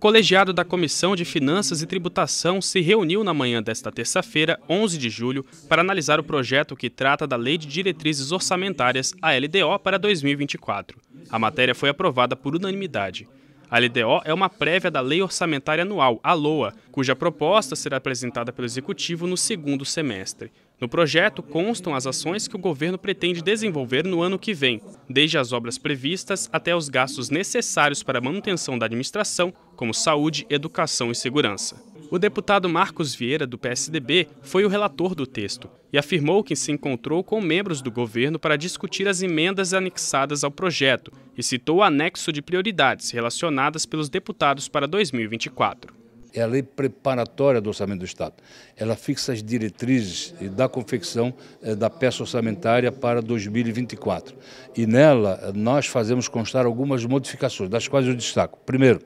colegiado da Comissão de Finanças e Tributação se reuniu na manhã desta terça-feira, 11 de julho, para analisar o projeto que trata da Lei de Diretrizes Orçamentárias, a LDO, para 2024. A matéria foi aprovada por unanimidade. A LDO é uma prévia da Lei Orçamentária Anual, a LOA, cuja proposta será apresentada pelo Executivo no segundo semestre. No projeto constam as ações que o governo pretende desenvolver no ano que vem, desde as obras previstas até os gastos necessários para a manutenção da administração, como saúde, educação e segurança. O deputado Marcos Vieira, do PSDB, foi o relator do texto e afirmou que se encontrou com membros do governo para discutir as emendas anexadas ao projeto e citou o anexo de prioridades relacionadas pelos deputados para 2024. É a lei preparatória do orçamento do Estado. Ela fixa as diretrizes da confecção eh, da peça orçamentária para 2024. E nela eh, nós fazemos constar algumas modificações, das quais eu destaco. Primeiro,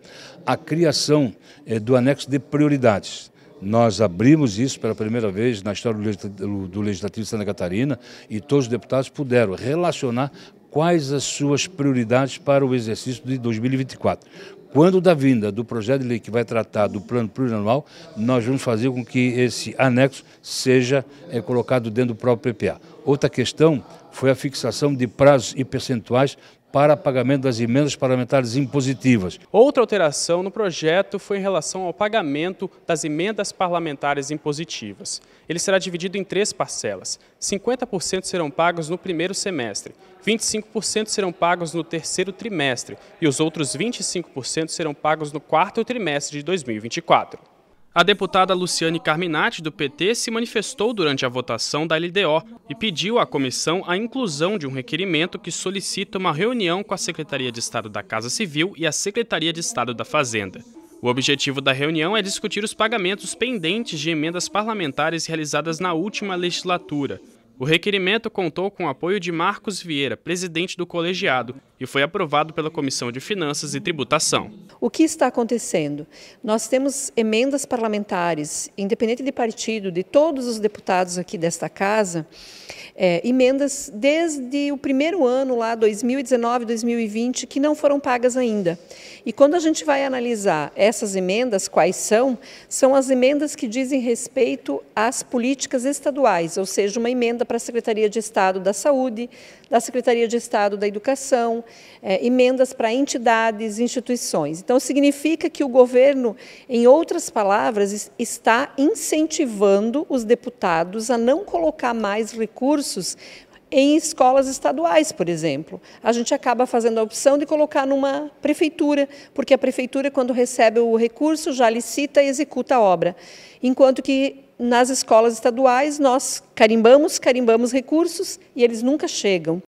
a criação eh, do anexo de prioridades. Nós abrimos isso pela primeira vez na história do Legislativo de Santa Catarina e todos os deputados puderam relacionar quais as suas prioridades para o exercício de 2024 quando da vinda do projeto de lei que vai tratar do plano plurianual, nós vamos fazer com que esse anexo seja é, colocado dentro do próprio PPA. Outra questão foi a fixação de prazos e percentuais para pagamento das emendas parlamentares impositivas. Outra alteração no projeto foi em relação ao pagamento das emendas parlamentares impositivas. Ele será dividido em três parcelas. 50% serão pagos no primeiro semestre, 25% serão pagos no terceiro trimestre e os outros 25% serão pagos no quarto trimestre de 2024. A deputada Luciane Carminati, do PT, se manifestou durante a votação da LDO e pediu à comissão a inclusão de um requerimento que solicita uma reunião com a Secretaria de Estado da Casa Civil e a Secretaria de Estado da Fazenda. O objetivo da reunião é discutir os pagamentos pendentes de emendas parlamentares realizadas na última legislatura. O requerimento contou com o apoio de Marcos Vieira, presidente do colegiado, e foi aprovado pela Comissão de Finanças e Tributação. O que está acontecendo? Nós temos emendas parlamentares, independente de partido, de todos os deputados aqui desta casa, é, emendas desde o primeiro ano, lá 2019, 2020, que não foram pagas ainda. E quando a gente vai analisar essas emendas, quais são, são as emendas que dizem respeito às políticas estaduais, ou seja, uma emenda para a Secretaria de Estado da Saúde, da Secretaria de Estado da Educação, é, emendas para entidades, instituições. Então, significa que o governo, em outras palavras, está incentivando os deputados a não colocar mais recursos em escolas estaduais, por exemplo. A gente acaba fazendo a opção de colocar numa prefeitura, porque a prefeitura, quando recebe o recurso, já licita e executa a obra. Enquanto que nas escolas estaduais nós carimbamos, carimbamos recursos e eles nunca chegam.